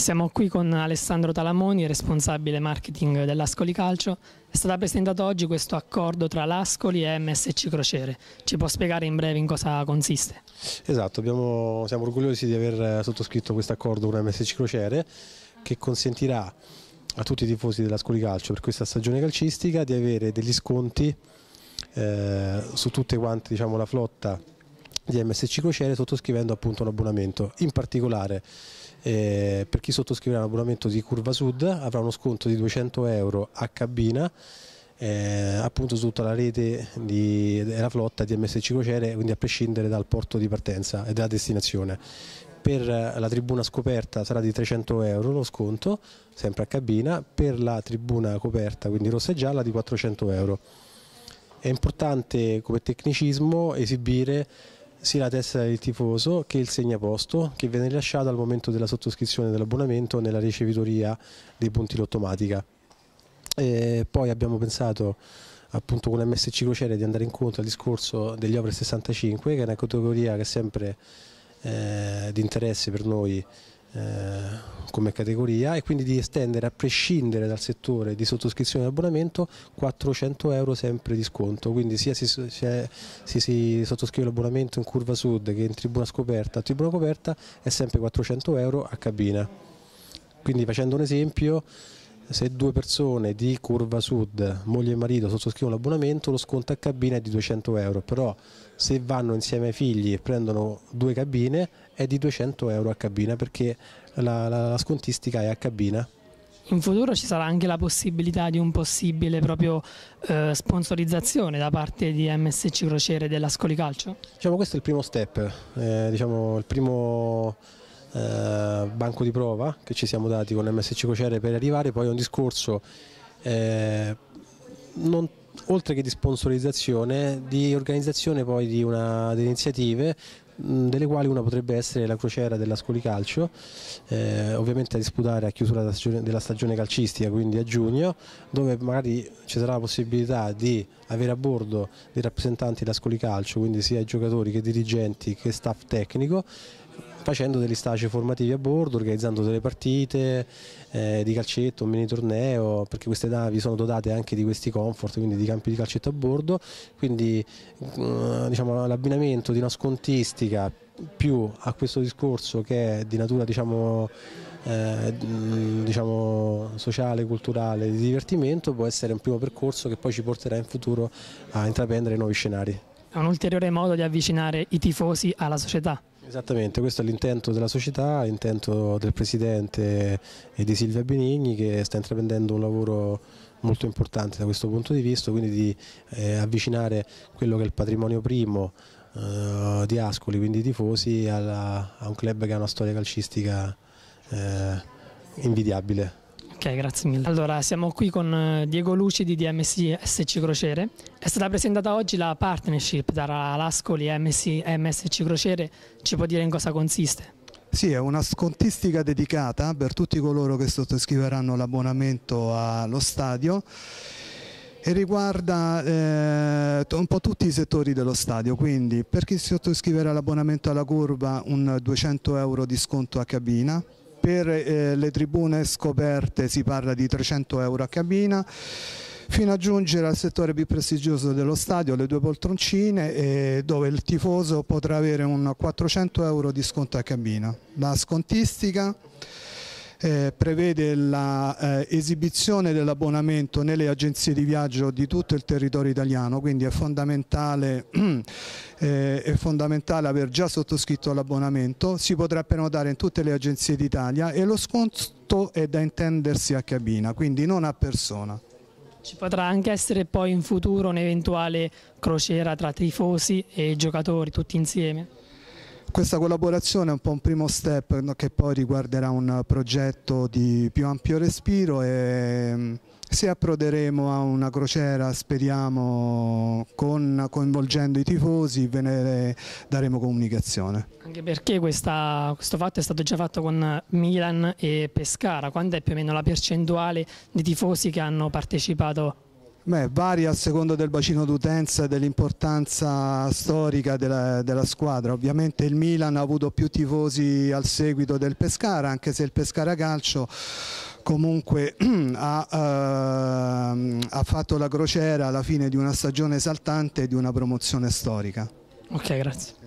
Siamo qui con Alessandro Talamoni, responsabile marketing dell'Ascoli Calcio. È stato presentato oggi questo accordo tra l'Ascoli e MSC Crociere. Ci può spiegare in breve in cosa consiste? Esatto, abbiamo, siamo orgogliosi di aver eh, sottoscritto questo accordo con MSC Crociere che consentirà a tutti i tifosi dell'Ascoli Calcio per questa stagione calcistica di avere degli sconti eh, su tutte quante diciamo, la flotta di MSC Crociere sottoscrivendo appunto un abbonamento. In particolare eh, per chi sottoscriverà un abbonamento di Curva Sud avrà uno sconto di 200 euro a cabina eh, appunto su tutta la rete di, della flotta di MSC Crociere, quindi a prescindere dal porto di partenza e dalla destinazione. Per la tribuna scoperta sarà di 300 euro lo sconto, sempre a cabina, per la tribuna coperta, quindi rossa e gialla, di 400 euro. È importante come tecnicismo esibire sia la tessera del tifoso che il segnaposto che viene rilasciata al momento della sottoscrizione dell'abbonamento nella ricevitoria dei punti lottomatica. E poi abbiamo pensato appunto con MSC Crociere di andare incontro al discorso degli Opera 65 che è una categoria che è sempre eh, di interesse per noi eh, come categoria e quindi di estendere a prescindere dal settore di sottoscrizione e abbonamento 400 euro sempre di sconto quindi sia si, cioè, si, si sottoscrive l'abbonamento in curva sud che in tribuna scoperta a tribuna coperta è sempre 400 euro a cabina quindi facendo un esempio se due persone di Curva Sud, moglie e marito, sottoscrivono l'abbonamento, lo sconto a cabina è di 200 euro, però se vanno insieme ai figli e prendono due cabine è di 200 euro a cabina perché la, la, la scontistica è a cabina. In futuro ci sarà anche la possibilità di un possibile proprio eh, sponsorizzazione da parte di MSC Crociere dell'Ascoli Calcio? Diciamo questo è il primo step, eh, diciamo il primo eh, banco di prova che ci siamo dati con MSC Cocere per arrivare poi a un discorso eh, non oltre che di sponsorizzazione, di organizzazione poi di, una, di iniziative mh, delle quali una potrebbe essere la crociera della Scoli Calcio, eh, ovviamente a disputare a chiusura della stagione, della stagione, calcistica, quindi a giugno, dove magari ci sarà la possibilità di avere a bordo dei rappresentanti della Scoli Calcio, quindi sia i giocatori che dirigenti che staff tecnico, facendo degli stage formativi a bordo, organizzando delle partite eh, di calcetto, un mini torneo, perché queste navi sono dotate anche di questi comfort, quindi di campi di calcetto a bordo, quindi mm, diciamo, l'abbinamento di una scontistica più a questo discorso che è di natura diciamo, eh, mm, diciamo, sociale, culturale, di divertimento può essere un primo percorso che poi ci porterà in futuro a intraprendere nuovi scenari. È un ulteriore modo di avvicinare i tifosi alla società. Esattamente, questo è l'intento della società, l'intento del Presidente e di Silvia Benigni che sta intraprendendo un lavoro molto importante da questo punto di vista, quindi di eh, avvicinare quello che è il patrimonio primo eh, di Ascoli, quindi i tifosi, alla, a un club che ha una storia calcistica eh, invidiabile. Ok, grazie mille. Allora, siamo qui con eh, Diego Lucidi di MSI SC Crociere. È stata presentata oggi la partnership tra l'Ascoli e MSI, MSC Crociere. Ci può dire in cosa consiste? Sì, è una scontistica dedicata per tutti coloro che sottoscriveranno l'abbonamento allo stadio e riguarda eh, un po' tutti i settori dello stadio, quindi per chi sottoscriverà l'abbonamento alla curva un 200 euro di sconto a cabina, per eh, le tribune scoperte si parla di 300 euro a cabina fino a giungere al settore più prestigioso dello stadio, le due poltroncine, eh, dove il tifoso potrà avere un 400 euro di sconto a cabina. La scontistica eh, prevede l'esibizione eh, dell'abbonamento nelle agenzie di viaggio di tutto il territorio italiano, quindi è fondamentale, eh, è fondamentale aver già sottoscritto l'abbonamento, si potrà prenotare in tutte le agenzie d'Italia e lo sconto è da intendersi a cabina, quindi non a persona. Ci potrà anche essere poi in futuro un'eventuale crociera tra tifosi e giocatori tutti insieme? Questa collaborazione è un po' un primo step che poi riguarderà un progetto di più ampio respiro e mm, se approderemo a una crociera, speriamo, con, coinvolgendo i tifosi, ve ne daremo comunicazione. Anche perché questa, questo fatto è stato già fatto con Milan e Pescara, quando è più o meno la percentuale di tifosi che hanno partecipato Beh, varia a seconda del bacino d'utenza e dell'importanza storica della, della, squadra. Ovviamente il Milan ha avuto più tifosi al seguito del Pescara, anche se il Pescara Calcio comunque ha, eh, ha fatto la crociera alla fine di una stagione esaltante e di una promozione storica. Ok, grazie.